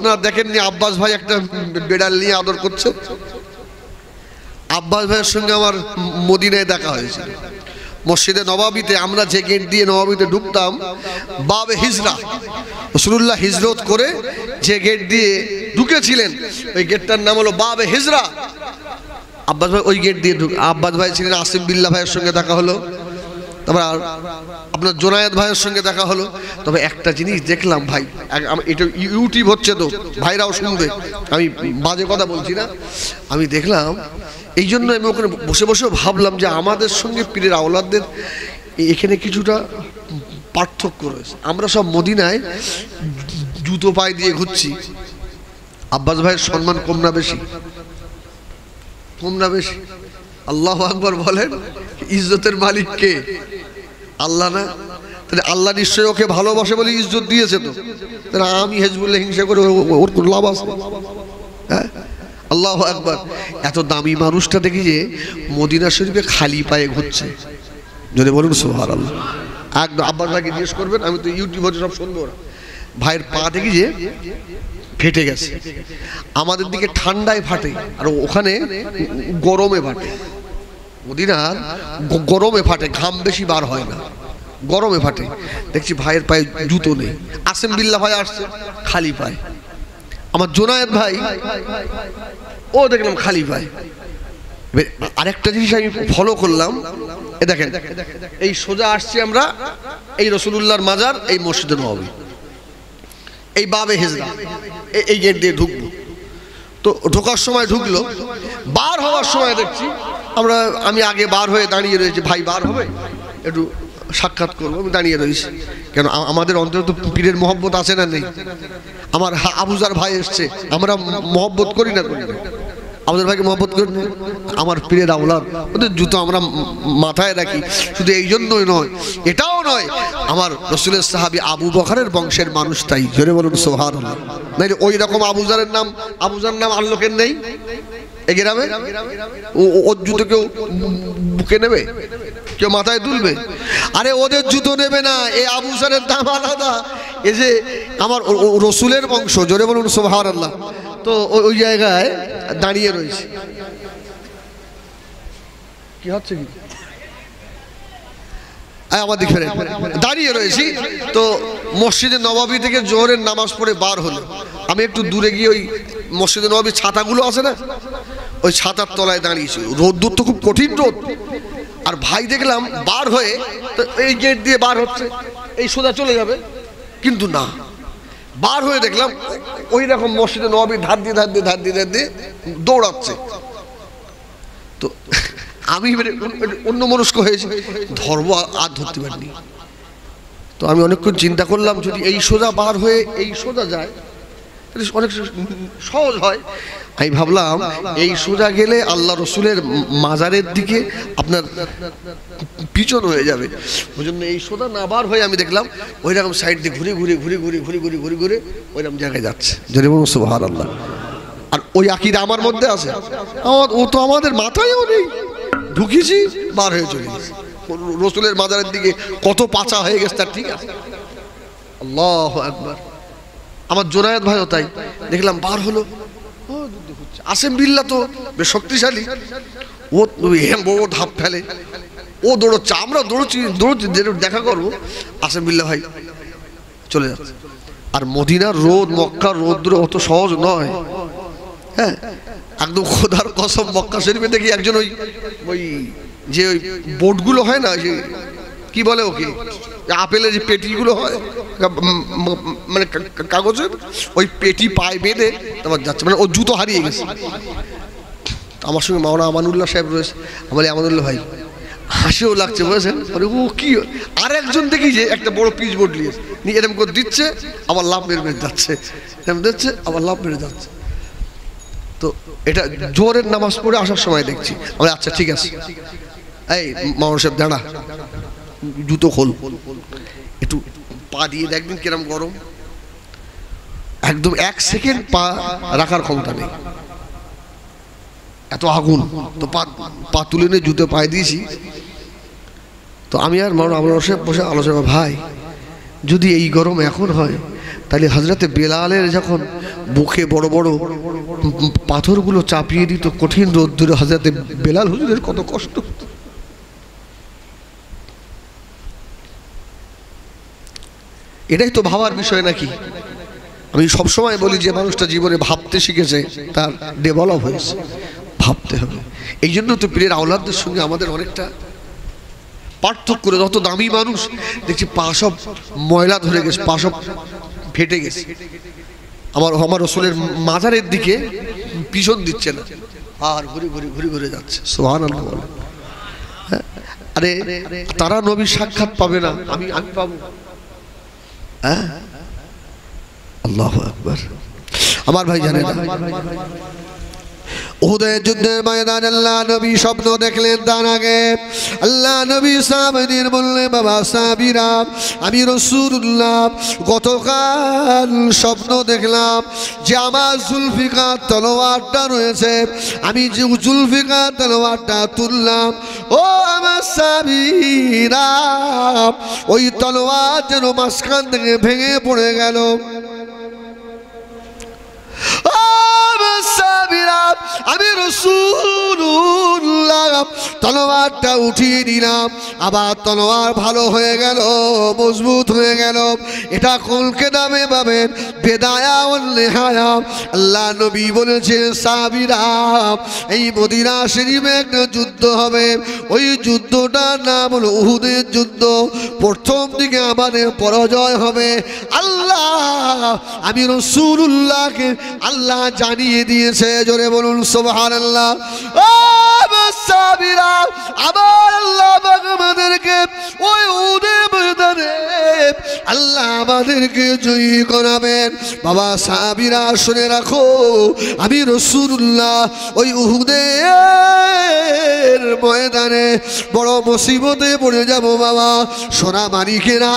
আপনারা দেখেননি আব্বাস ভাই একটা বেড়াল নিয়ে আদর করছে আব্বাস ভাইয়ের সঙ্গে আমার মদিনায় দেখা হয়েছিল মসজিদে নবাবিতে আমরা যে গেট দিয়ে নবাবিতে ঢুকতাম বাবে হিজরা রসুল্লাহ হিজরত করে যে গেট দিয়ে ঢুকেছিলেন ওই গেটটার নাম হলো বাবে হিজরা আব্বাস ভাই ওই গেট দিয়ে ঢুক আব্বাস ভাই ছিলেন আসিফ বিল্লা ভাইয়ের সঙ্গে দেখা হলো তারপর আপনার জোনায়েদ ভাইয়ের সঙ্গে দেখা হলো তবে একটা জিনিস দেখলাম ভাই এটা ইউটিউব হচ্ছে তো ভাইরাও শুনবে আমি বাজে কথা বলছি না আমি দেখলাম এই জন্য আমি ওখানে বসে বসেও ভাবলাম যে আমাদের সঙ্গে পীরের আওলাদদের এখানে কিছুটা পার্থক্য রয়েছে আমরা সব মদিনায় জুতো পায়ে দিয়ে ঘুরছি আব্বাস ভাইয়ের সম্মান কম না বেশি কম না বেশি আল্লাহ আকবর বলেন ইজ্জতের মালিক কে আল্লাহ না তাহলে আল্লাহ নিশ্চয়ই ওকে ভালোবাসে বলে ইজ্জত দিয়েছে তো তাহলে আমি হেজবুল্লে হিংসা করে ওর কোনো লাভ আছে হ্যাঁ আল্লাহ একবার এত দামি মানুষটা দেখি যে মদিনা শরীফে খালি পায়ে ঘুরছে যদি বলুন সোহার আল্লাহ একদম আব্বার ভাইকে জিজ্ঞেস করবেন আমি তো ইউটিউবে সব শুনবো ভাইয়ের পা দেখি যে ফেটে গেছে আমাদের দিকে ঠান্ডায় ফাটে আর ওখানে গরমে ফাটে মদিনার গরমে ফাটে ঘাম বেশি বার হয় না গরমে ফাটে দেখছি ভাইয়ের পায়ে জুতো নেই আসেম বিল্লা ভাই আসছে খালি পায় আমার জোনায়েদ ভাই ও দেখলাম খালি পায় আরেকটা জিনিস আমি ফলো করলাম এ দেখেন এই সোজা আসছি আমরা এই রসুলুল্লাহর মাজার এই মসজিদে নবাবি এই বাবে হেজরা এই গেট দিয়ে ঢুকবো তো ঢোকার সময় ঢুকলো বার হওয়ার সময় দেখছি আমরা আমি আগে বার হয়ে দাঁড়িয়ে রয়েছি ভাই বার হবে একটু সাক্ষাৎ করবো আমি দাঁড়িয়ে রয়েছি কেন আমাদের অন্তত পীরের মহব্বত আছে না নেই আমার আবুজার ভাই এসছে আমরা মহব্বত করি না করি আমাদের ভাইকে মহব্বত করি না আমার পীরের আওলাদ ওদের জুতো আমরা মাথায় রাখি শুধু এই জন্যই নয় এটাও নয় আমার রসুলের সাহাবি আবু বখারের বংশের মানুষ তাই জোরে বলুন সোহার নাইলে ওই রকম আবুজারের নাম আবুজার নাম আল্লোকের নেই এই গ্রামে ওর জুতো কেউ বুকে নেবে কেউ মাথায় তুলবে আরে ওদের জুতো নেবে না এই আবু সারের দাম আলাদা এ যে আমার রসুলের বংশ জোরে বলুন সোহার আল্লাহ তো ওই জায়গায় দাঁড়িয়ে রয়েছে কি হচ্ছে কি আমাদের ফেরে দাঁড়িয়ে রয়েছি তো মসজিদে নবাবী থেকে জোহরের নামাজ পড়ে বার হলো আমি একটু দূরে গিয়ে ওই মসজিদে নবাবী ছাতাগুলো আছে না ওই সাতার তলায় দাঁড়িয়েছিল রোদ্দুর তো খুব কঠিন রোদ আর ভাই দেখলাম বার হয়ে তো এই গেট দিয়ে বার হচ্ছে এই সোজা চলে যাবে কিন্তু না বার হয়ে দেখলাম ওই রকম মসজিদে নবী ধার দিয়ে ধার দিয়ে ধার দিয়ে ধার দিয়ে দৌড়াচ্ছে তো আমি এবারে অন্য মনস্ক হয়েছি ধর্ম আর ধরতে পারিনি তো আমি অনেকক্ষণ চিন্তা করলাম যদি এই সোজা বার হয়ে এই সোজা যায় অনেক সহজ হয় আমি ভাবলাম এই সোজা গেলে আল্লাহ রসুলের মাজারের দিকে আপনার পিছন হয়ে যাবে ওই জন্য এই সোজা না বার হয়ে আমি দেখলাম ওই রকম সাইড দিয়ে ঘুরে ঘুরে ঘুরে ঘুরে ঘুরে ঘুরে ঘুরে ঘুরে ওই রকম জায়গায় যাচ্ছে যদি বলুন আল্লাহ আর ওই আকিরা আমার মধ্যে আছে আমার ও তো আমাদের মাথায়ও নেই ঢুকেছি বার হয়ে চলে গেছি রসুলের মাজারের দিকে কত পাচা হয়ে গেছে তার ঠিক আছে আল্লাহ একবার আমার জোনায়ত ভাইও তাই দেখলাম বার হলো আসেম বিল্লা তো বেশ শক্তিশালী ও বড় ধাপ ফেলে ও দৌড়চ্ছে আমরা দৌড়চ্ছি দৌড়চ্ছি দেখা করবো আসেম বিল্লা ভাই চলে যাচ্ছে আর মদিনার রোদ মক্কা রোদ্র অত সহজ নয় হ্যাঁ একদম খোদার কসম মক্কা শরীফে দেখি একজন ওই ওই যে ওই বোটগুলো হয় না কি বলে ওকে আপেলের যে পেটিগুলো হয় মানে কাগজের ওই পেটি পায়ে বেঁধে তারপর যাচ্ছে মানে ও জুতো হারিয়ে গেছে আমার সঙ্গে মাওনা আমানুল্লাহ সাহেব রয়েছে বলে আমানুল্লাহ ভাই হাসিও লাগছে বলেছেন আরে ও কি আর একজন দেখি যে একটা বড় পিচ বোর্ড নিয়ে নিয়ে এরকম করে দিচ্ছে আবার লাভ বেড়ে বেড়ে যাচ্ছে এরকম দিচ্ছে আবার লাভ বেড়ে যাচ্ছে তো এটা জোরের নামাজ পড়ে আসার সময় দেখছি আমরা আচ্ছা ঠিক আছে এই মাওনা সাহেব দাঁড়া জুতো খোল একটু পা দিয়ে দেখবেন কিরম গরম একদম এক সেকেন্ড পা রাখার ক্ষমতা নেই এত আগুন তো পা পা তুলে নিয়ে জুতো পায়ে দিয়েছি তো আমি আর মানুষ আমার বসে আলোচনা ভাই যদি এই গরম এখন হয় তাহলে হাজরাতে বেলালের যখন বুকে বড় বড় পাথরগুলো চাপিয়ে দিত কঠিন রোদ্দুরে হাজরাতে বেলাল হুজুরের কত কষ্ট হতো এটাই তো ভাবার বিষয় নাকি আমি সবসময় বলি যে মানুষটা জীবনে ভাবতে শিখেছে তার ডেভেলপ হয়েছে ভাবতে হবে এই জন্য তো পীরের আওলাদদের সঙ্গে আমাদের অনেকটা পার্থক্য করে যত দামি মানুষ দেখছি পাশব ময়লা ধরে গেছে পাশব ফেটে গেছে আমার আমার রসুলের মাজারের দিকে পিছন দিচ্ছে না আর ঘুরে ঘুরে ঘুরে ঘুরে যাচ্ছে সোহান হ্যাঁ? আরে তারা নবী সাক্ষাৎ পাবে না আমি আমি পাবো হ্যাঁ? আল্লাহ আকবর আমার ভাই জানে উদয়যুদ্ধের যুদ্ধের ময়দান আল্লাহ নবী স্বপ্ন দেখলেন তার আগে আল্লাহ নবী সাহাবিদের বললে বাবা সাহাবিরা আমি রসুল্লাহ গতকাল স্বপ্ন দেখলাম যে আমার জুলফিকার তলোয়ারটা রয়েছে আমি যে জুলফিকার তলোয়ারটা তুললাম ও আমার সাবিরা ওই তলোয়ার যেন মাঝখান থেকে ভেঙে পড়ে গেল সাহাবিরা আমি রসুল্লাহ তলোয়ারটা উঠিয়ে দিলাম আবার তলোয়ার ভালো হয়ে গেল মজবুত হয়ে গেল এটা কলকে নামে পাবেন বেদায়া নেহায়া আল্লাহ নবী বলেছেন সাহাবিরা এই মদিনা শরীফে একটা যুদ্ধ হবে ওই যুদ্ধটার নাম হলো উহুদের যুদ্ধ প্রথম দিকে আমাদের পরাজয় হবে আল্লাহ আমি রসুল্লাহকে আল্লাহ জানিয়ে দিয়েছে জোরে বলুন সোহান আবার আল্লাহ আমাদেরকে ওই আল্লাহ আমাদেরকে জয়ী করাবেন বাবা সাবিরা শুনে রাখো আমি রসুল্লাহ ওই উহুদের ময়দানে বড় মুসিবতে পড়ে যাব বাবা সোনা মানিকেরা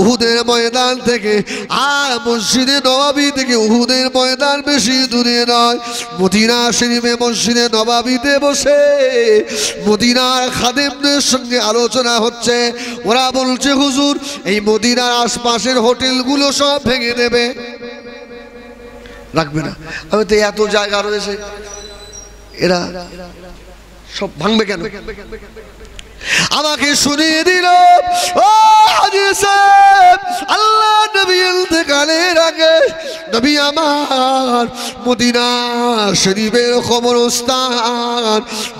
উহুদের ময়দান থেকে আর মসজিদে নবাবি থেকে উহুদের ময়দান বেশি দূরে না নয় মদিনা শরীফে মসজিদে নবাবিতে বসে মদিনার খাদেমদের সঙ্গে আলোচনা হচ্ছে ওরা বলছে হুজুর এই মদিনার আশপাশের হোটেলগুলো সব ভেঙে দেবে রাখবে না আমি তো এত জায়গা রয়েছে এরা সব ভাঙবে কেন আমাকে শুনিয়ে দিল ও আল্লাহ নবী ইন্তেকালের আগে নবী আমার মদিনা শরীফের খবরস্থান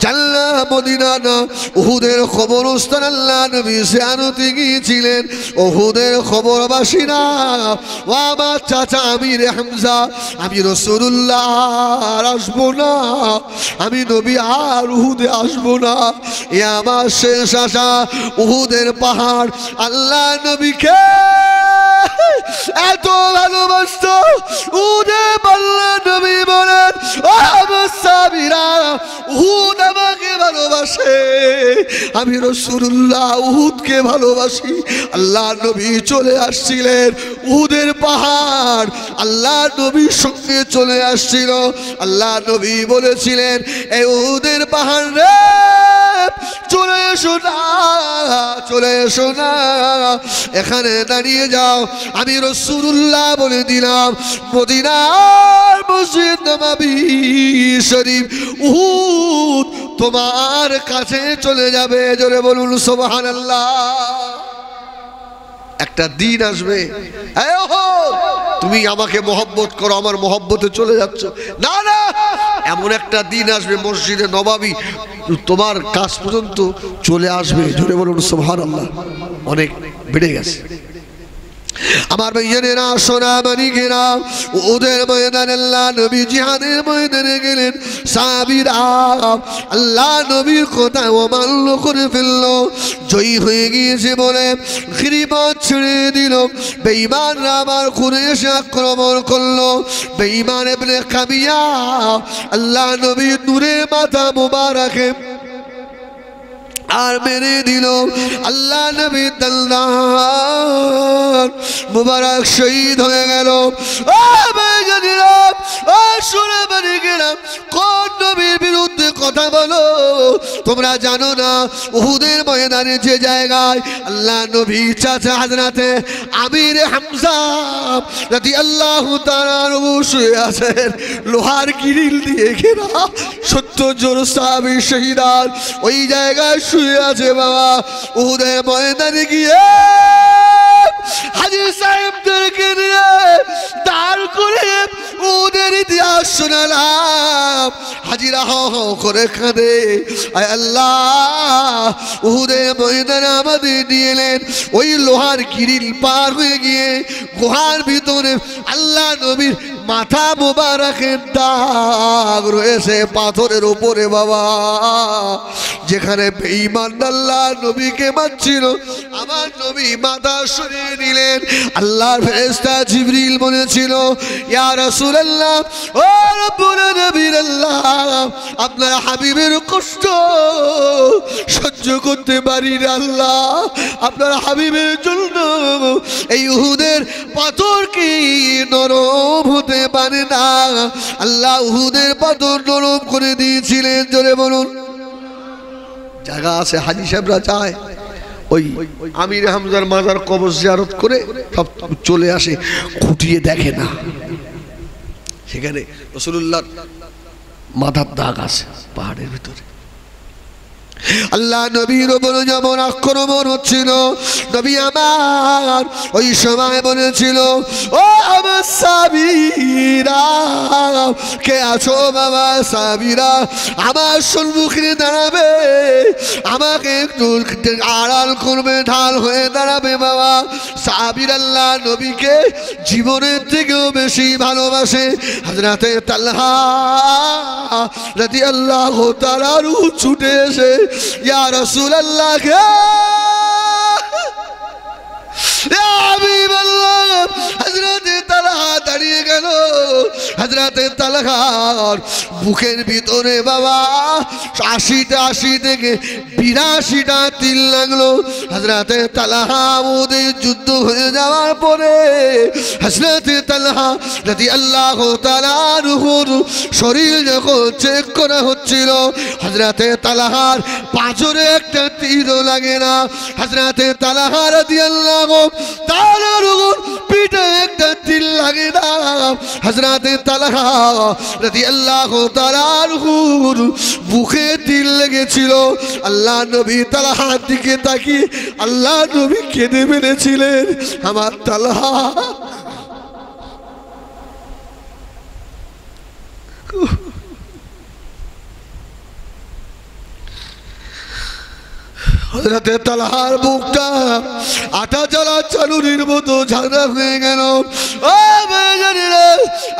জাল্লা মদিনা না উহুদের খবরস্থান আল্লাহ নবী সেয়ানতে গিয়েছিলেন ওহুদের খবরবাসীরা ও আমার চাচা আমি রেহমজা আমি রসুল্লাহ আসবো না আমি নবী আর উহুদে আসবো না এ আমার সে শেষ আশা উহুদের পাহাড় আল্লাহ নবীকে এত ভালোবাসত উদে পাল্লা বলেন আমাকে ভালোবাসে আমি রসুল্লাহ উহুদকে ভালোবাসি আল্লাহ নবী চলে আসছিলেন পাহাড় আল্লাহ নবীর সঙ্গে চলে আসছিল আল্লাহ নবী বলেছিলেন এ উদের পাহাড় রে চলে এসো না চলে এসো না এখানে দাঁড়িয়ে যাও আমি রসুল্লাহ বলে দিলাম মদিনার মসজিদ নবাবি শরীফ উহ তোমার কাছে চলে যাবে জোরে বলুন আল্লাহ একটা দিন আসবে তুমি আমাকে মহব্বত করো আমার মহব্বতে চলে যাচ্ছ না না এমন একটা দিন আসবে মসজিদে নবাবি তোমার কাজ পর্যন্ত চলে আসবে জোরে বলুন সোহান আল্লাহ অনেক বেড়ে গেছে আমার ভাইয়েরা সোনামানিকেরা ওদের ময়দান আল্লাহ নবী জিহাদের ময়দানে গেলেন সাবির আল্লাহ নবীর কথা অমান্য করে ফেললো জয়ী হয়ে গিয়েছে বলে গিরিপথ ছেড়ে দিল বেইমান আবার খুনে এসে আক্রমণ করলো বেইমান এমনি কামিয়া আল্লাহ নবী দূরে মাথা রাখে আর মেরে দিল আল্লাহ নবী তাল্লাহ মুবারক শহীদ হয়ে গেল ও ভাই জানিলাম ও শুনে বাড়ি গেলাম কোন নবীর বিরুদ্ধে মধ্যে কথা বলো তোমরা জানো না উহুদের ময়দানে যে জায়গায় আল্লাহ নবী চাচা হাজরাতে আমির হামজা যদি আল্লাহ শুয়ে আছেন লোহার গিরিল দিয়ে ঘেরা সত্য জোর সাবি শহীদার ওই জায়গায় শুয়ে আছে বাবা উহুদের ময়দানে গিয়ে হাজির সাহেবদেরকে নিয়ে দাঁড় করে ওদের ইতিহাস শোনালাম হাজিরা হ করে কাঁদে আল্লাহ উহুদে ময়দানে আমাদের নিয়ে ওই লোহার গিরিল পার হয়ে গিয়ে গুহার ভিতরে আল্লাহ নবীর মাথা মুবারকের দাগ রয়েছে পাথরের উপরে বাবা যেখানে আল্লাহ নবীকে মারছিল আমার নবী মাথা সরিয়ে নিলেন আল্লাহর ফেরেস্তা জিবরিল বলেছিল ইয়া আল্লাহ ও রব্বুল নবীর আল্লাহ আপনার হাবিবের কষ্ট সহ্য করতে পারি আল্লাহ আপনার হাবিবের জন্য এই উহুদের পাথর কি নরম হতে হবে পারে না আল্লাহ উহুদের পাথর নরম করে দিয়েছিলেন জোরে বলুন জায়গা আছে হাজি সাহেবরা চায় ওই আমির হামজার মাজার কবচ জিয়ারত করে সব চলে আসে খুঁটিয়ে দেখে না সেখানে রসুল্লাহ মাথার দাগ আছে পাহাড়ের ভিতরে আল্লাহ নবীর উপর যেমন আক্রমণ হচ্ছিল নবী আমার ওই সময় বলেছিল ও আমার সাবিরা কে আছো বাবা সাবিরা আমার সন্মুখে দাঁড়াবে আমাকে একটু আড়াল করবে ঢাল হয়ে দাঁড়াবে বাবা সাবির আল্লাহ নবীকে জীবনের থেকেও বেশি ভালোবাসে হাজরাতে তাল্লাহ রাতি আল্লাহ রু ছুটে এসে يا رسول الله يا حبيب الله حضرت طلعت দাঁড়িয়ে গেল হাজরাতে তালাকার বুকের ভিতরে বাবা আশিটা আশি থেকে বিরাশিটা তিল লাগলো হাজরাতে তালাহা ওদের যুদ্ধ হয়ে যাওয়ার পরে হাজরাতে তালাহা যদি আল্লাহ তালার শরীর যখন চেক করা হচ্ছিল হাজরাতে তালাহার পাঁচরে একটা তীরও লাগে না হাজরাতে তালাহার দিয়ে আল্লাহ তার পিঠে একটা তিল লাগে না হজরত তালাহা রাজি আল্লাহ তালাহুর বুকে তিল লেগেছিল আল্লাহ নবী তালাহার দিকে তাকিয়ে আল্লাহ নবী কেঁদে মেরেছিলেন আমার তালাহা হজরতে তালহার বুকটা আটা চলা চালুরির মতো ঝাড়া হয়ে গেল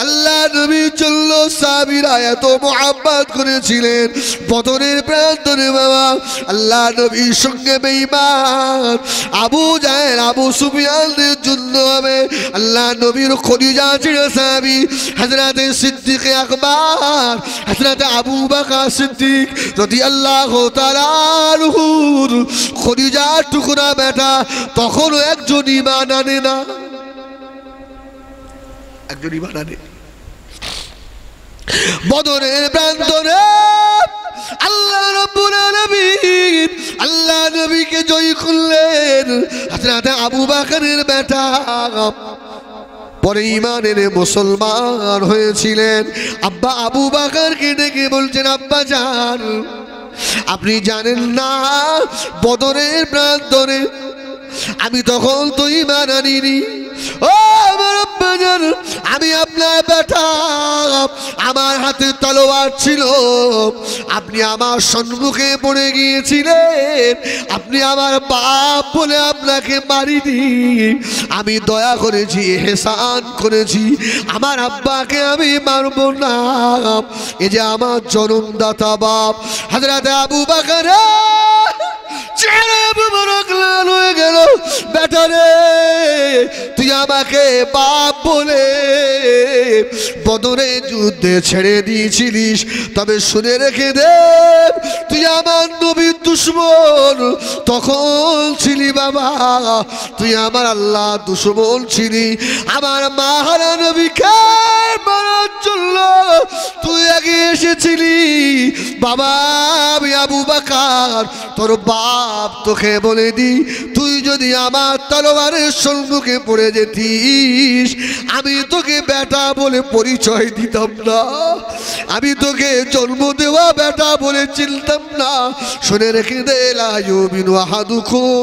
আল্লাহ নবী চলল সাবিরা এত মোহাম্মত করেছিলেন পতনের প্রান্তরে বাবা আল্লাহ নবীর সঙ্গে বেইমান আবু যায় আবু সুফিয়ানদের জন্য হবে আল্লাহ নবীর খনি খরিজা ছিল সাবি হাজরাতে সিদ্দিক আকবর হাজরাতে আবু বাকা সিদ্দিক যদি আল্লাহ তালার খরিজার টুকুনা বেটা তখনও একজন ইমান আনে না একজন ইমান আনে বদরের প্রান্তরে আল্লাহ রব্বুল আলামিন আল্লাহ নবীকে জয় করলেন হাতে আবু বাকারের বেটা পরে ইমান এনে মুসলমান হয়েছিলেন আব্বা আবু বাকারকে ডেকে বলছেন আব্বা জান আপনি জানেন না বদরের প্রান্তরে আমি তখন তুই ইমান ও আমার আমি আপনার বেটা আমার হাতে তলোয়ার ছিল আপনি আমার সম্মুখে পড়ে গিয়েছিলেন আপনি আমার বাপ বলে আপনাকে মারিনি আমি দয়া করেছি হেসান করেছি আমার আব্বাকে আমি মারব না এ যে আমার জনমদাতা বাপ হাজরাতে আবু বাকারা হয়ে গেল ব্যাটারে তুই আমাকে বাপ বলে বদরে যুদ্ধে ছেড়ে দিয়েছিলিস তবে শুনে রেখে দে তুই আমার নবীর দুশ্মন তখন ছিলি বাবা তুই আমার আল্লাহ দুশ্মন ছিলি আমার মাহারা নবীকে মারার জন্য তুই আগে এসেছিলি বাবা আমি আবু বাকার তোর বাপ বাপ তোকে বলে দি তুই যদি আমার তলোয়ারের সম্মুখে পড়ে যেতিস আমি তোকে বেটা বলে পরিচয় দিতাম না আমি তোকে জন্ম দেওয়া বেটা বলে চিনতাম না শুনে রেখে দে লাহাদু খুব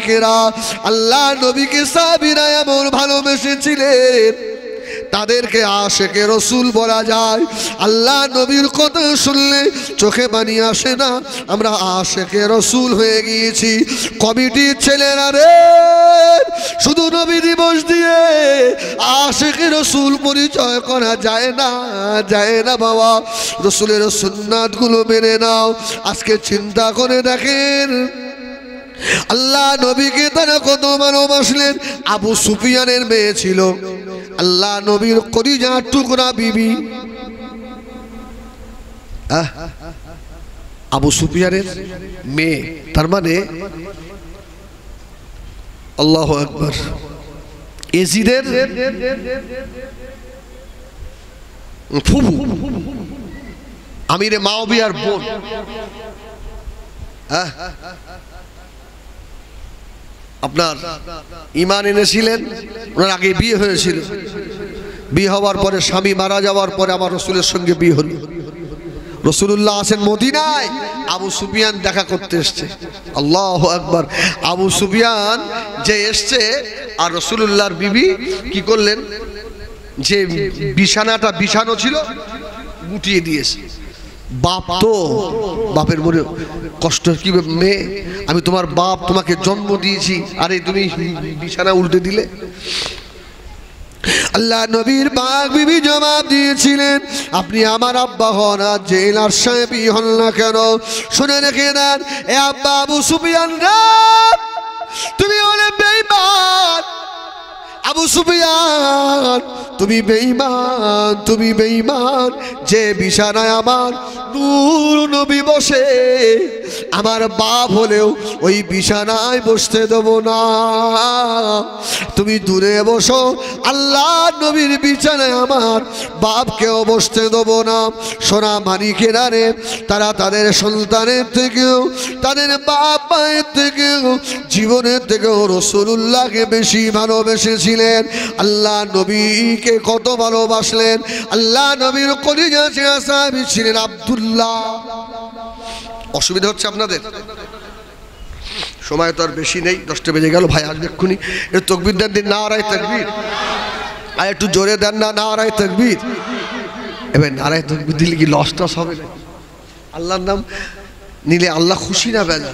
মুনাফিকেরা আল্লাহ নবীকে সাবিরা এমন ভালোবেসেছিলেন তাদেরকে আশেকে রসুল বলা যায় আল্লাহ নবীর কথা শুনলে চোখে পানি আসে না আমরা আশেকে রসুল হয়ে গিয়েছি কমিটির ছেলেরা রে শুধু নবী দিবস দিয়ে আশেকে রসুল পরিচয় করা যায় না যায় না বাবা রসুলের গুলো মেনে নাও আজকে চিন্তা করে দেখেন আল্লাহ নবীকে তারা কত ভালোবাসলেন আবু সুফিয়ানের মেয়ে ছিল আল্লাহ নবীর যা টুকরা বিবি আবু সুফিয়ানের মেয়ে তার মানে আল্লাহ একবার এজিদের ফুবু আমিরে মাওবিয়ার বোন হ্যাঁ আপনার ইমান এনেছিলেন ওনার আগে বিয়ে হয়েছিল বিয়ে হওয়ার পরে স্বামী মারা যাওয়ার পরে আমার রসুলের সঙ্গে বিয়ে হল রসুল্লাহ আসেন মদিনায় আবু সুফিয়ান দেখা করতে এসছে আল্লাহ একবার আবু সুফিয়ান যে এসছে আর রসুল্লাহর বিবি কি করলেন যে বিছানাটা বিছানো ছিল গুটিয়ে দিয়েছে বাপ তো বাপের মনে কষ্ট কি মেয়ে আমি তোমার বাপ তোমাকে জন্ম দিয়েছি আরে তুমি বিছানা উল্টে দিলে আল্লাহ নবীর বাঘ বিবি জবাব দিয়েছিলেন আপনি আমার আব্বা হন আর জেলার সাহেব হন না কেন শুনে রেখে দেন এ আব্বা আবু সুফিয়ান তুমি অনেক বেইমান আবু সুফিয়ান তুমি বেইমান তুমি বেইমান যে বিছানায় আমার নূর নবী বসে আমার বাপ হলেও ওই বিছানায় বসতে দেব না তুমি দূরে বসো আল্লাহ নবীর বিছানায় আমার বাপকেও বসতে দেব না সোনা মানিকেরা রে তারা তাদের সন্তানের থেকেও তাদের বাপ মায়ের থেকেও জীবনের থেকেও রসুল্লাহকে বেশি ভালোবেসেছিলেন আল্লাহ নবীকে নবীকে কত ভালোবাসলেন আল্লাহ নবীর কলিজা সাহাবি ছিলেন আবদুল্লাহ অসুবিধা হচ্ছে আপনাদের সময় তো আর বেশি নেই দশটা বেজে গেল ভাই আর এক্ষুনি এর তকবির দেন দিন না রায় তকবির আর একটু জোরে দেন না না রায় তকবির এবার নারায় তকবির দিলে কি লস টস হবে না আল্লাহর নাম নিলে আল্লাহ খুশি না বেজা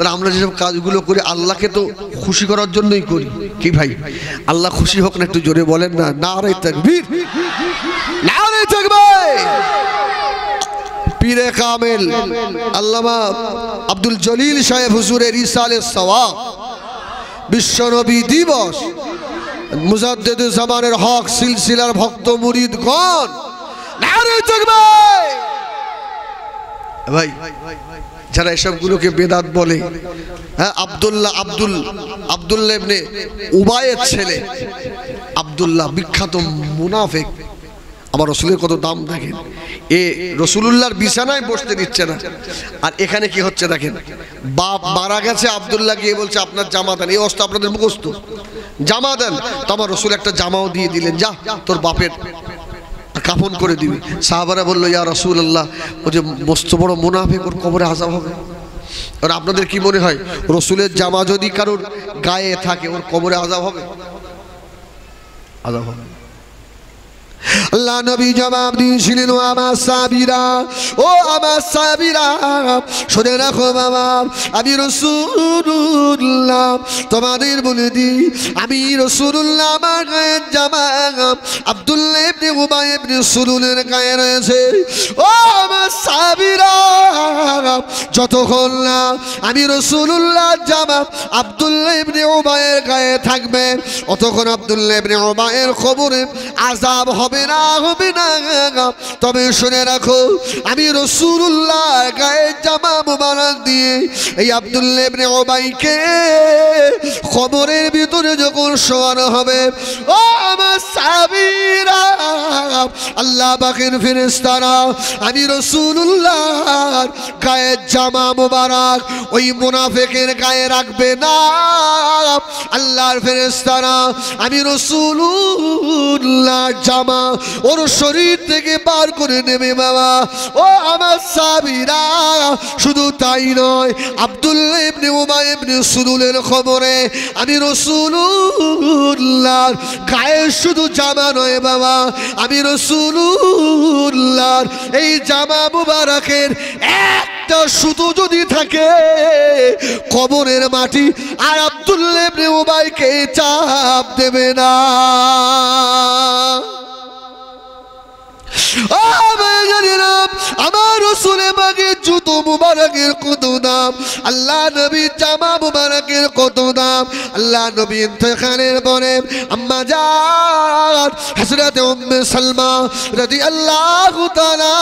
তাহলে আমরা যেসব কাজগুলো করি আল্লাহকে তো খুশি করার জন্যই করি কি ভাই আল্লাহ খুশি হোক না একটু জোরে বলেন না না রে তাকবীর না রে তাকবীর পীরে কামেল আল্লামা আব্দুল জলিল সাহেব হুজুরের ইসালে সওয়াব বিশ্বনবী দিবস মুজাদ্দেদ জামানের হক সিলসিলার ভক্ত মুরিদ গণ ভাই ভাই ভাই যারা এসবগুলোকে বেদাত বলে হ্যাঁ আবদুল্লাহ আব্দুল আবদুল্লাহ এমনি উবায়ের ছেলে আবদুল্লাহ বিখ্যাত মুনাফেক আমার রসুলের কত দাম দেখেন এ রসুলুল্লাহর বিছানায় বসতে দিচ্ছে না আর এখানে কি হচ্ছে দেখেন বাপ মারা গেছে আবদুল্লাহ গিয়ে বলছে আপনার জামা দেন এই অস্ত্র আপনাদের মুখস্থ জামা দেন তো আমার রসুল একটা জামাও দিয়ে দিলেন যা তোর বাপের কাফন করে দিবি সাহাবারা বললো ইয়া রসুল আল্লাহ ও যে মস্ত বড় মুনাফিক ওর কবরে আজাব হবে আর আপনাদের কি মনে হয় রসুলের জামা যদি কারোর গায়ে থাকে ওর কবরে আজাব হবে আজাব হবে আল্লাহ নবী জবাব দিয়েছিলেন ও আমার সাবিরা ও আমার সাবিরা শুনে রাখো বাবা আমি তোমাদের বলে দিই আমি মানে যতক্ষণ না আমি রসুল্লাহ জামা আবদুল্লাহ গায়ে থাকবে অতক্ষণ আবদুল্লাহ খবরে আজাব হবে হবে না হবে না তবে শুনে রাখো আমি রসুল্লাহ গায়ে জামা মোবারক দিয়ে এই আবদুল্লেবনে ওবাইকে খবরের ভিতরে যখন শোয়ানো হবে ও আমার সাবিরা আল্লাহ বাকের ফেরেস্তারা আমি রসুল্লাহ গায়ে জামা মোবারক ওই মুনাফেকের গায়ে রাখবে না আল্লাহর ফেরেস্তারা আমি রসুল্লাহ জামা ওর শরীর থেকে বার করে নেবে বাবা ও আমার সাবিরা শুধু তাই নয় আবদুল্লাহ ইবনে উমা ইবনে সুদুলের খবরে আমি রসুল্লাহর গায়ে শুধু জামা নয় বাবা আমি রসুল্লাহর এই জামা মুবারাকের এক একটা শুধু যদি থাকে কবরের মাটি আর আব্দুল্লেবনে ওবাইকে চাপ দেবে না আমার রসুলে বাগে জুতো মুবারকের কত দাম আল্লাহ নবীর জামা মুবারকের কত দাম আল্লাহ নবী ইন্তেখানের পরে আম্মা যান হযরত উম্মে সালমা রাদিয়াল্লাহু তাআলা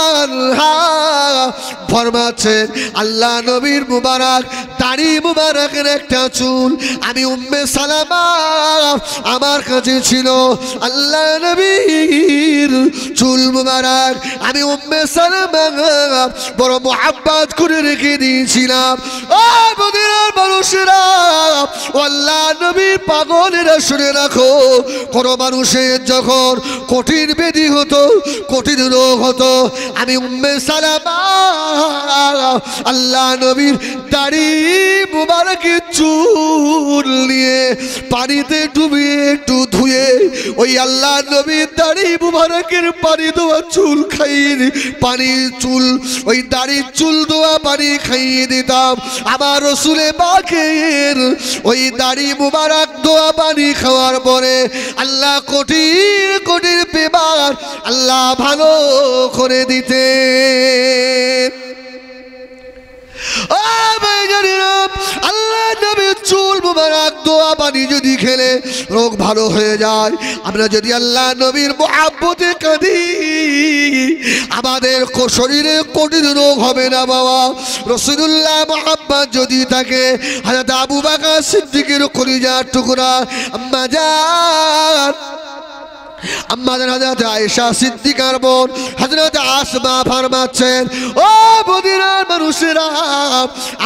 ফরমাচ্ছেন আল্লাহ নবীর মুবারক দাড়ি মুবারকের একটা চুল আমি উম্মে সালামা আমার কাছে ছিল আল্লাহ নবীর চুল মুবারক আমি উম্মে সালামা বড় আব্বাস করে রেখে দিয়েছিলাম ও মদিনার মানুষেরা আল্লাহ নবীর পাগলেরা শুনে রাখো কোনো মানুষের যখন কঠিন বেদি হতো কঠিন রোগ হতো আমি উম্মে সালামা আল্লাহ নবীর দাড়ি মুবারকে চুল নিয়ে পানিতে ডুবিয়ে একটু ধুয়ে ওই আল্লাহ নবীর দাড়ি মুবারকের পানি দেওয়া চুল খাইয়ে পানি চুল ওই দাড়ির চুল দোয়া পানি খাইয়ে দিতাম আমার রসুলে বাঘের ওই দাড়ি মুবারক দোয়া পানি খাওয়ার পরে আল্লাহ কঠির কঠির পেবার আল্লাহ ভালো করে দিতে আল্লাহ নবীর চুল মুবারক দোয়া পানি যদি খেলে রোগ ভালো হয়ে যায় আমরা যদি আল্লাহ নবীর মহাব্বতে কাঁদি আমাদের শরীরে কঠিন রোগ হবে না বাবা রসুল্লাহ মহাব্বাদ যদি থাকে হাজার আবু বাগা সিদ্দিকের খরিজার টুকরা মাজার আমাদের হাজরত আয়েশা সিদ্দিকার বোন হাজরত আসমা ফরমাচ্ছেন ও মদিনার মানুষেরা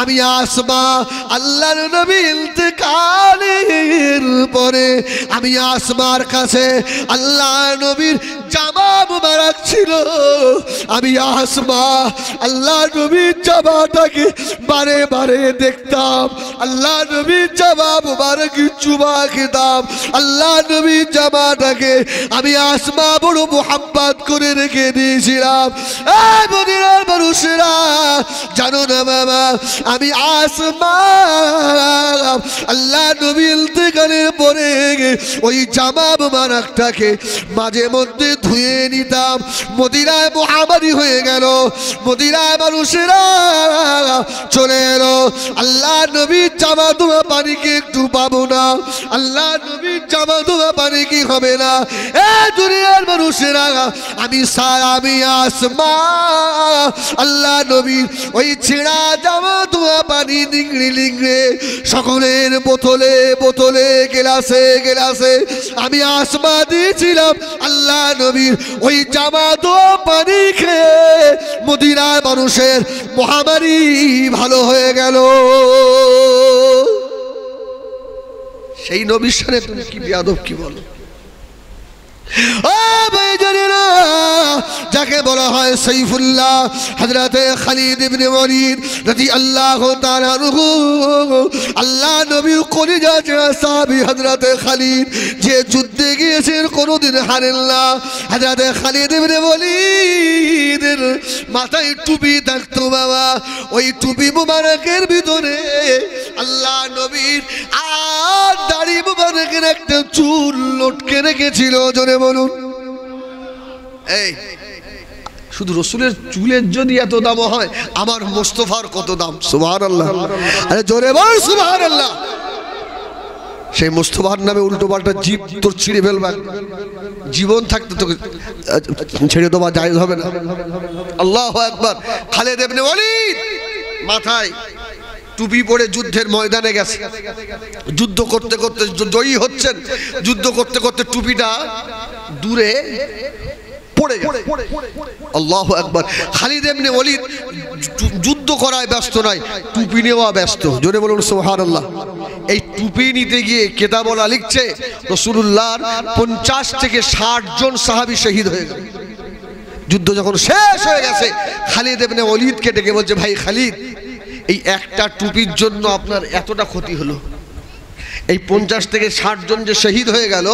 আমি আসমা আল্লাহর নবী ইন্তেকালের পরে আমি আসমার কাছে আল্লাহ নবীর জামা মুবারক ছিল আমি আসমা আল্লাহ নবীর জামাটাকে বারে বারে দেখতাম আল্লাহ নবী জামা মুবারক চুমা খেতাম আল্লাহ নবী জামাটাকে আমি আসমা বড় মোহাম্মত করে রেখে দিয়েছিলাম মানুষেরা জানো না বাবা আমি আসমা আল্লাহ নবীল থেকে পরে ওই জামা মুবারকটাকে মাঝে মধ্যে ধুয়ে নিতাম মদিরায় মহামারি হয়ে গেল মদিরায় মানুষেরা চলে এলো আল্লাহ নবী নবীর জামা ধোয়া পানি কি একটু পাবো না আল্লাহ নবীর জামা ধোয়া পানি কি হবে না এ দুনিয়ার মানুষেরা আমি সারামি আমি আসমা আল্লাহ নবীর ওই ছেঁড়া জামা ধোয়া পানি লিংড়ে লিংড়ে সকলের বোতলে বোতলে গেলাসে গেলাসে আমি আসমা দিয়েছিলাম আল্লাহ নবীর ওই জামা ধোয়া পানি খেয়ে মদিনার মানুষের মহামারী ভালো হয়ে গেল সেই নবীর সাথে তুমি কি বিয়াদব কি বলো আ ভাই না যাকে বলা হয় সৈফুল্লাহ হজরতে খালিদ ইবনে ওয়ালিদ রাজি আল্লাহ তাআলাহু আল্লাহ নবীর কলিজা যে সাহাবী হজরতে খালিদ যে যুদ্ধে গিয়েছেন কোনোদিন হারেন না হজরতে খালিদ ইবনে ওয়ালিদের মাথায় টুপি থাকতো বাবা ওই টুপি মুবারকের ভিতরে আল্লাহ নবীর আর দাড়ি মুবারকের একটা চুল লটকে রেখেছিল জোরে বলুন এই শুধু রসুলের চুলের যদি এত দাম হয় আমার মোস্তফার কত দাম সুভার আল্লাহ আরে জোরে বল সুভার আল্লাহ সেই মোস্তফার নামে উল্টো পাল্টা জীব তোর ছিঁড়ে ফেলবা জীবন থাকতে তোকে ছেড়ে দেওয়া যায় হবে না আল্লাহ একবার খালেদ এমনি বলি মাথায় টুপি পরে যুদ্ধের ময়দানে গেছে যুদ্ধ করতে করতে জয়ী হচ্ছেন যুদ্ধ করতে করতে টুপিটা দূরে পড়ে আল্লাহ একবার খালিদ এমনি অলিদ যুদ্ধ করায় ব্যস্ত নয় টুপি নেওয়া ব্যস্ত জোরে বলুন সোহার আল্লাহ এই টুপি নিতে গিয়ে কেতাবলা লিখছে রসুল্লাহর পঞ্চাশ থেকে ষাট জন সাহাবি শহীদ হয়ে গেল যুদ্ধ যখন শেষ হয়ে গেছে খালিদ এমনি অলিদকে ডেকে বলছে ভাই খালিদ এই একটা টুপির জন্য আপনার এতটা ক্ষতি হলো এই পঞ্চাশ থেকে ষাট জন যে শহীদ হয়ে গেল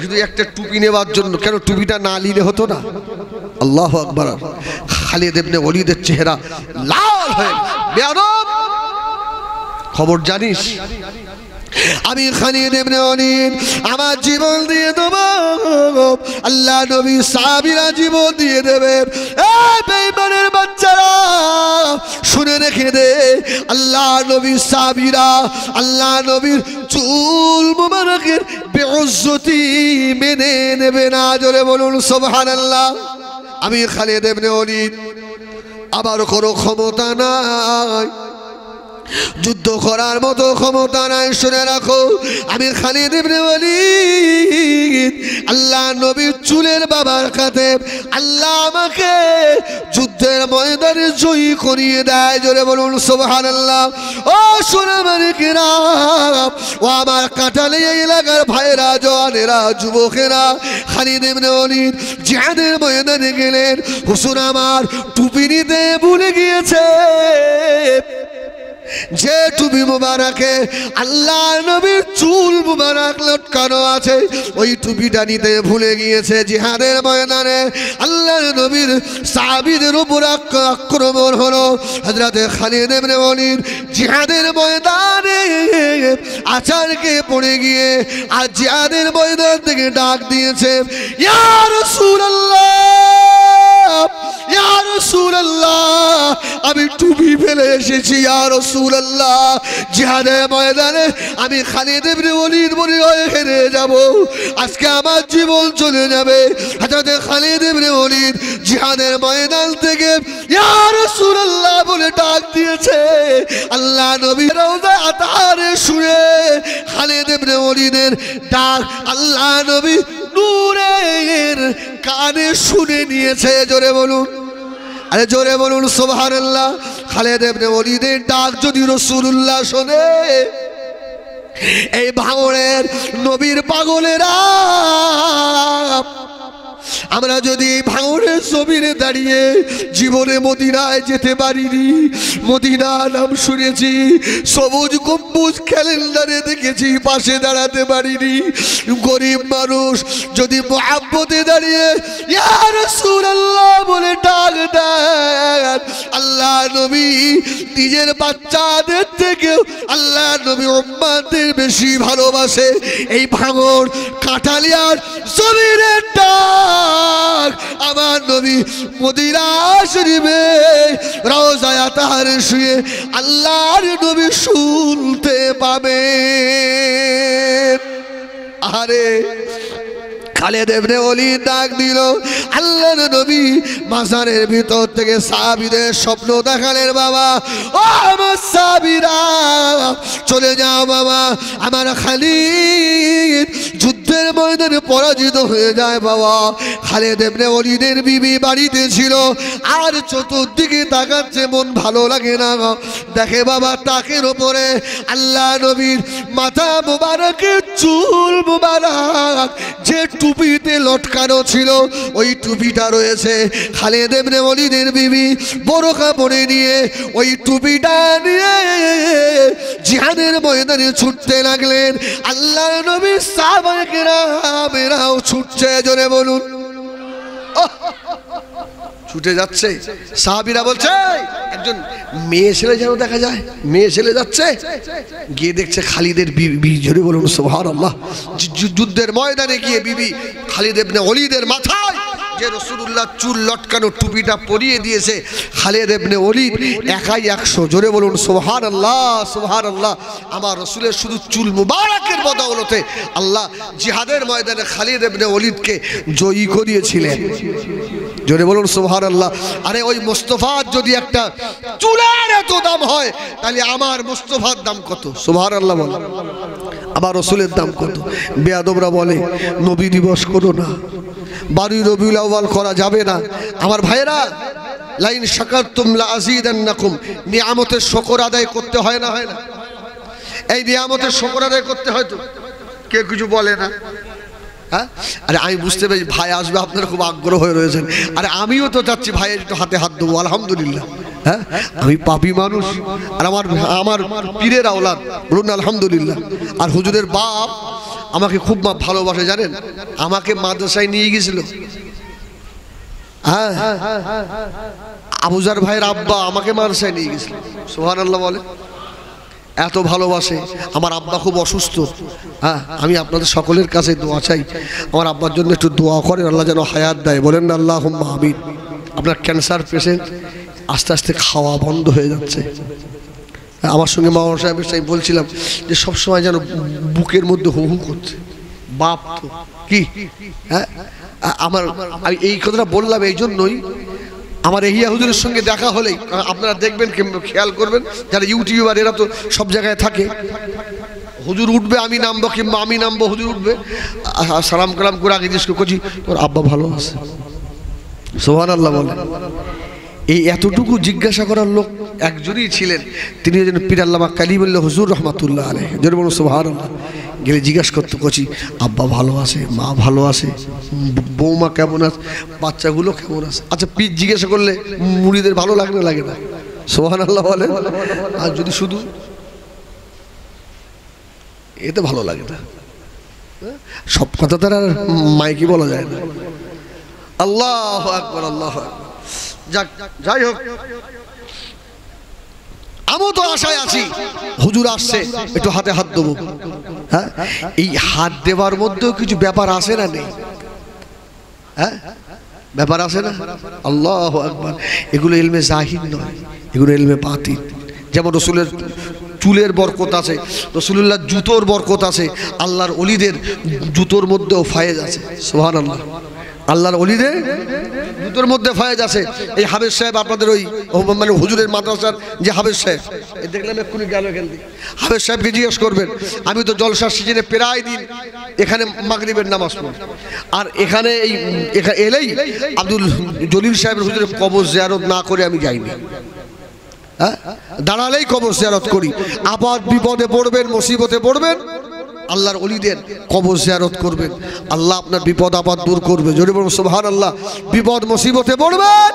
শুধু একটা টুপি নেওয়ার জন্য কেন টুপিটা না নিলে হতো না আল্লাহ আকবর খালি দেবনে অলিদের চেহারা লাল হয়ে খবর জানিস আমি খালিদ ইবনে অনিল আমার জীবন দিয়ে দেব আল্লাহ নবী সাহাবীরা জীবন দিয়ে দেবে এই বেঈমানের বাচ্চারা শুনে রেখে দে আল্লাহ নবী সাহাবীরা আল্লাহ নবীর চুল মুবারকের বেউজ্জতি মেনে নেবে না জোরে বলুন সুবহানাল্লাহ আমি খালিদ ইবনে অনিল আবার কোনো ক্ষমতা নাই যুদ্ধ করার মতো ক্ষমতা নাই শুনে রাখো আমি খালি দেবনে বলি আল্লাহ নবীর চুলের বাবার কাছে আল্লাহ আমাকে যুদ্ধের ময়দানে জয়ী করিয়ে দেয় জোরে বলুন আল্লাহ ও সোনামারি কিরাম ও আমার কাটালে এলাকার ভাইরা জওয়ানেরা যুবকেরা খালি দেবনে বলি জিহাদের ময়দানে গেলেন হুসুন আমার টুপি নিতে ভুলে গিয়েছে যে টুপি মুবারাকে আল্লাহ নবীর চুল মুবারক লটকানো আছে ওই টুপিটা নিতে ভুলে গিয়েছে জিহাদের ময়দানে আল্লাহ নবীর সাবিদের উপর আক্রমণ হলো হাজরাতে খালিদ এমনি বলির জিহাদের ময়দানে আচারকে পড়ে গিয়ে আর জিহাদের ময়দান থেকে ডাক দিয়েছে ইয়ার আল্লাহ আমি টুপি ফেলে এসেছি আর রসুল্লাহ জিহাদে ময়দানে আমি খালি দেবরে অলির বলি হয়ে হেরে যাবো আজকে আমার জীবন চলে যাবে খালি দেবরে অলির জিহাদের ময়দান থেকে ইয়ার রসুল্লাহ বলে ডাক দিয়েছে আল্লাহ নবী রওজা আতারে শুনে দেবরে বলিদের ডাক আল্লাহ নবী নূরের কানে শুনে নিয়েছে জোরে বলুন আরে জোরে বলুন সোভারাল্লাহ খালেদ এবনে অলিদের ডাক যদি রসুল্লাহ শোনে এই ভাঙড়ের নবীর পাগলেরা আমরা যদি ভাঙনের জমিনে দাঁড়িয়ে জীবনে মদিনায় যেতে পারিনি মদিনা নাম শুনেছি সবুজ কম্বুজ ক্যালেন্ডারে দেখেছি পাশে দাঁড়াতে পারিনি গরিব মানুষ যদি মহাব্বতে দাঁড়িয়ে ইয়ার সুর আল্লাহ বলে ডাক দেন আল্লাহ নবী নিজের বাচ্চাদের থেকেও আল্লাহ নবী অম্মাদের বেশি ভালোবাসে এই ভাঙর কাঁঠালিয়ার জমিনের ডাক আল্লাহর নবী অলি ডাক নবী মাজারের ভিতর থেকে সাবিদের স্বপ্ন দেখালেন বাবা ও আমার সাবিরা চলে যাও বাবা আমার খালিদ যুদ্ধ যুদ্ধের ময়দানে পরাজিত হয়ে যায় বাবা খালেদ এমনি অলিদের বিবি বাড়িতে ছিল আর চতুর্দিকে তাকাচ্ছে মন ভালো লাগে না দেখে বাবা তাকের ওপরে আল্লাহ নবীর মাথা মোবারকে চুল মোবারক যে টুপিতে লটকানো ছিল ওই টুপিটা রয়েছে খালেদ এমনি অলিদের বিবি বড় কাপড়ে নিয়ে ওই টুপিটা নিয়ে জিহানের ময়দানে ছুটতে লাগলেন আল্লাহ নবী সাহবাকে মেয়েরা ছুটছে জোরে বলুন ছুটে যাচ্ছে সাহাবিরা বলছে একজন মেয়ে ছেলে যেন দেখা যায় মেয়ে ছেলে যাচ্ছে গিয়ে দেখছে খালিদের বিবি জোরে বলুন সোহার আল্লাহ যুদ্ধের ময়দানে গিয়ে বিবি খালিদেব অলিদের মাথায় যে রসুল্লাহ চুল লটকানো টুপিটা পরিয়ে দিয়েছে খালেদ এবনে অলিদ একাই একশো জোরে বলুন সোহান আল্লাহ সোহান আল্লাহ আমার রসুলের শুধু চুল মুবারকের বদৌলতে আল্লাহ জিহাদের ময়দানে খালেদ এবনে অলিদকে জয়ী করিয়েছিলেন জোরে বলুন সোহার আল্লাহ আরে ওই মোস্তফার যদি একটা চুলের এত দাম হয় তাহলে আমার মোস্তফার দাম কত সোহার আল্লাহ বলে আমার রসুলের দাম কত বেয়াদবরা বলে নবী দিবস করো না বারোই রবিউল আউ্বাল করা যাবে না আমার ভাইয়েরা লাইন সাকার তুমলা আজিদ নাকুম নিয়ামতের শকর আদায় করতে হয় না হয় না এই নিয়ামতের শকর আদায় করতে হয় তো কেউ কিছু বলে না হ্যাঁ আরে আমি বুঝতে পেরেছি ভাই আসবে আপনারা খুব আগ্রহ হয়ে রয়েছেন আরে আমিও তো চাচ্ছি ভাইয়ের একটু হাতে হাত দেবো আলহামদুলিল্লাহ হ্যাঁ আমি পাপি মানুষ আর আমার আমার পীরের আওলাদ বলুন আলহামদুলিল্লাহ আর হুজুরের বাপ আমাকে খুব মা ভালোবাসে জানেন আমাকে মাদ্রাসায় নিয়ে গেছিল হ্যাঁ আবুজার ভাইয়ের আব্বা আমাকে মাদ্রাসায় নিয়ে গেছিল সোহান আল্লাহ বলে এত ভালোবাসে আমার আব্বা খুব অসুস্থ হ্যাঁ আমি আপনাদের সকলের কাছে দোয়া চাই আমার আব্বার জন্য একটু দোয়া করেন আল্লাহ যেন হায়াত দেয় বলেন না আল্লাহ আমিন আপনার ক্যান্সার পেশেন্ট আস্তে আস্তে খাওয়া বন্ধ হয়ে যাচ্ছে আমার সঙ্গে মামা সাহেবের সাহেব বলছিলাম যে সবসময় যেন বুকের মধ্যে হু হু করছে বাপ তো কি হ্যাঁ আমার আমি এই কথাটা বললাম এই জন্যই আমার এই হুজুরের সঙ্গে দেখা হলেই আপনারা দেখবেন খেয়াল করবেন যারা ইউটিউবার এরা তো সব জায়গায় থাকে হুজুর উঠবে আমি নামবো কিংবা আমি নামবো হুজুর উঠবে সালাম কালাম করে আগে জিজ্ঞেস করছি তোর আব্বা ভালো আছে সোহান আল্লাহ বলে এই এতটুকু জিজ্ঞাসা করার লোক একজনই ছিলেন তিনি যেন পীর আল্লামা কালিমুল্লাহ হুজুর রহমাতুল্লাহ আলহ যেন বলুন সুবাহার গেলে জিজ্ঞাসা করতে করছি আব্বা ভালো আছে মা ভালো আছে বৌমা কেমন আছে বাচ্চাগুলো কেমন আছে আচ্ছা পীর জিজ্ঞাসা করলে মুড়িদের ভালো লাগে না লাগে না সোহান আল্লাহ বলে আর যদি শুধু এতে ভালো লাগে না হ্যাঁ? সব কথা তো আর মাইকে বলা যায় না আল্লাহ আকবর আল্লাহ যাক যাই হোক আমি তো আশায় আছি হুজুর আসছে একটু হাতে হাত দেবো হ্যাঁ এই হাত দেওয়ার মধ্যেও কিছু ব্যাপার আসে না নেই হ্যাঁ ব্যাপার আসে না আল্লাহ একবার এগুলো এলমে জাহিদ নয় এগুলো এলমে পাতি যেমন রসুলের চুলের বরকত আছে রসুল্লাহ জুতোর বরকত আছে আল্লাহর অলিদের জুতোর মধ্যেও ফায়েজ আছে সোহান আল্লাহ আল্লাহর অলিরে দুটোর মধ্যে ফয়েজ আছে এই হাবেজ সাহেব আপনাদের ওই মানে হুজুরের মাদ্রাসার যে হাবেজ সাহেব এই দেখলাম এক্ষুনি গেল এখান হাবেজ সাহেবকে জিজ্ঞেস করবেন আমি তো জলসার সিজনে প্রায় দিন এখানে মাগরিবের নামাজ পড়ি আর এখানে এই এলেই আব্দুল জলিল সাহেবের হুজুরের কবর জিয়ারত না করে আমি যাইনি হ্যাঁ দাঁড়ালেই কবর জিয়ারত করি আবার বিপদে পড়বেন মুসিবতে পড়বেন আল্লাহর অলিদের কবর জিয়ারত করবেন আল্লাহ আপনার বিপদ আপদ দূর করবে জরিব সোহান আল্লাহ বিপদ মুসিবতে পড়বেন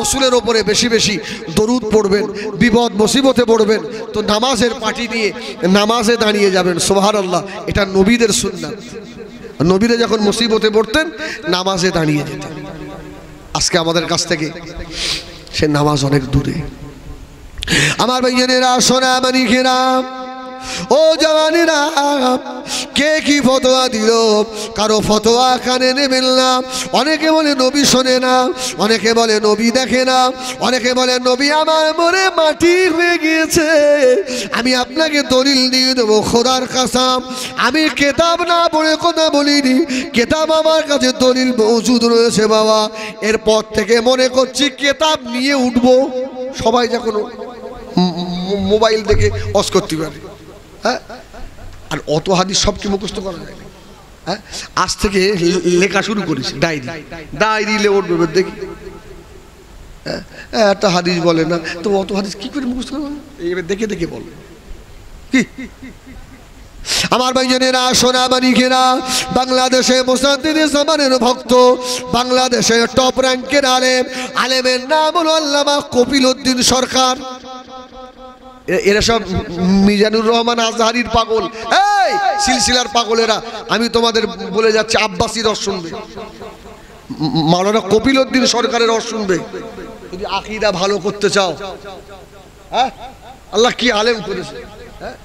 রসুলের ওপরে বেশি বেশি দরুদ পড়বেন বিপদ মুসিবতে পড়বেন তো নামাজের পাটি নিয়ে নামাজে দাঁড়িয়ে যাবেন সোহান আল্লাহ এটা নবীদের সুন্দর নবীরা যখন মুসিবতে পড়তেন নামাজে দাঁড়িয়ে যেতেন আজকে আমাদের কাছ থেকে সে নামাজ অনেক দূরে আমার ভাইয়েরা সোনা মানি ঘেরাম ও না কে কি ফতোয়া দিল কারো ফতোয়া কানে নেবেন না অনেকে বলে নবী শোনে না অনেকে বলে নবী দেখে না অনেকে বলে নবী আমার মনে মাটি হয়ে গিয়েছে আমি আপনাকে দলিল দিয়ে দেবো খোদার কাসাম আমি কেতাব না বলে কথা বলিনি কেতাব আমার কাছে দলিল মজুদ রয়েছে বাবা এরপর থেকে মনে করছি কেতাব নিয়ে উঠবো সবাই যখন মোবাইল দেখে অস করতে পারে হ্যাঁ আর অত হাদিস সব কি মুখস্থ করা যায় হ্যাঁ আজ থেকে লেখা শুরু করিস ডায়েরি ডায়েরি লে ওর দেখি হ্যাঁ? হ্যাঁ একটা হাদিস বলে না তো অত হাদিস কি করে মুখস্থ এবার দেখে দেখে বল কি আমার ভাইজনেরা সোনা মানিকেরা বাংলাদেশে মোসাদ্দিন সামানের ভক্ত বাংলাদেশে টপ র্যাঙ্কের আলেম আলেমের নাম হলো আল্লামা কপিল উদ্দিন সরকার এরা সব মিজানুর রহমান আজহারির পাগল এই সিলসিলার পাগলেরা আমি তোমাদের বলে যাচ্ছি আব্বাসী রস শুনবে মাওলানা কপিল উদ্দিন সরকারের রস শুনবে যদি আকিদা ভালো করতে চাও হ্যাঁ আল্লাহ কি আলেম করেছে হ্যাঁ?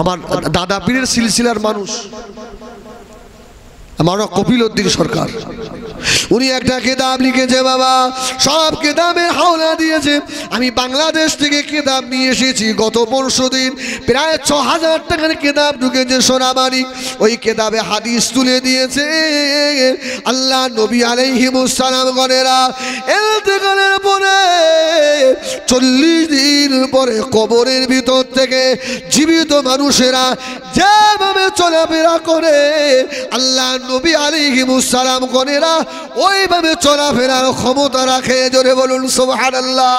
আমার দাদা পীরের সিলসিলার মানুষ আমার কপিল উদ্দিন সরকার উনি একটা কেতাব লিখেছে বাবা সব কেতাবের হাওলা দিয়েছে আমি বাংলাদেশ থেকে কেতাব নিয়ে এসেছি গত পরশু দিন প্রায় ছ হাজার টাকার কেতাব ঢুকেছে সোনাবাড়ি ওই কেতাবে হাদিস তুলে দিয়েছে আল্লাহ নবী হিমুসালাম গণেরা গণের পরে চল্লিশ দিন পরে কবরের ভিতর থেকে জীবিত মানুষেরা যেভাবে চলাফেরা করে আল্লাহ নবী হিমুসালাম গণেরা ওইভাবে চলাফেরার ক্ষমতা রাখে জোরে বলুন সোহার আল্লাহ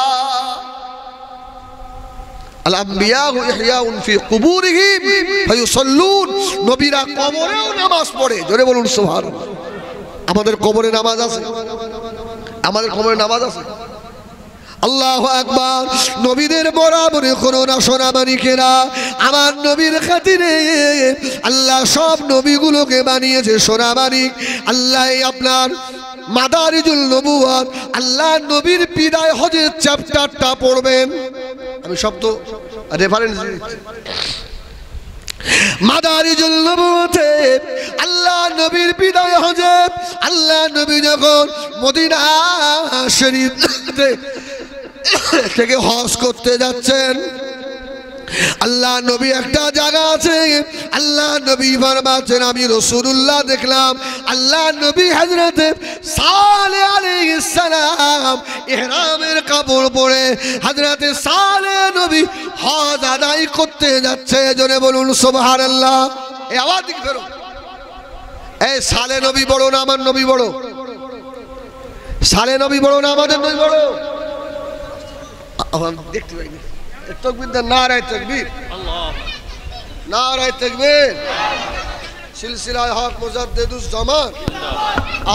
নামাজ পড়ে জোরে আমাদের কবরে নামাজ আছে আমাদের কবরে নামাজ আছে আল্লাহ আকবর নবীদের বরাবরে কোনো না সোনামানিকেরা আমার নবীর খাতিরে আল্লাহ সব নবীগুলোকে বানিয়েছে সোনামানিক আল্লাহ আপনার মাদারিজুল নবুয়ার আল্লাহ নবীর পিদায় হজের চ্যাপ্টারটা পড়বেন আমি সব তো রেফারেন্স মাদারিজুল আল্লাহ নবীর পিদায় হজে আল্লাহ নবী যখন মদিনা শরীফ থেকে হজ করতে যাচ্ছেন আল্লাহ নবী একটা জায়গা আছে আল্লাহ নবী ফরমাচ্ছেন আমি রসুল্লাহ দেখলাম আল্লাহ নবী হাজরত সালে সালাম এহরামের কাপড় পরে হাজরাতে সালে নবী হজ আদায় করতে যাচ্ছে জনে বলুন সোবাহার আল্লাহ এ আবার দিকে ফেরো এ সালে নবী বড় না আমার নবী বড় সালে নবী বড় না আমাদের নবী বড় আলহামদুলিল্লাহ দেখতে পাইনি তকবির নারায় তকবির নারায় তকবির সিলসিলায় হক মুজাদ্দেদুস জামান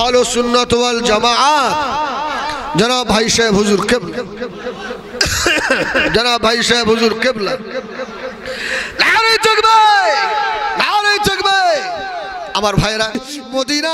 আলো সুন্নত ওয়াল জামাআত জনাব ভাই সাহেব হুজুর কেবলা জনাব ভাই সাহেব হুজুর কেবলা নারায় তকবির নারায় তকবির আমার ভাইরা মদিনা